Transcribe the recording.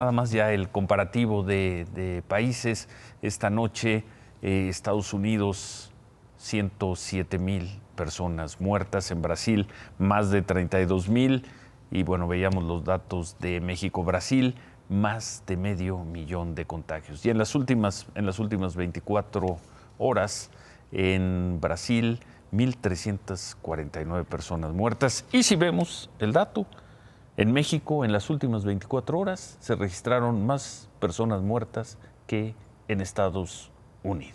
Nada más ya el comparativo de, países. Esta noche eh, Estados Unidos, 107 mil personas muertas. En Brasil, más de 32 mil. Y bueno, veíamos los datos de México-Brasil, más de medio millón de contagios. Y en las últimas, en las últimas 24 horas, en Brasil, 1.349 personas muertas. Y si vemos el dato, en México, en las últimas 24 horas, se registraron más personas muertas que en Estados Unidos.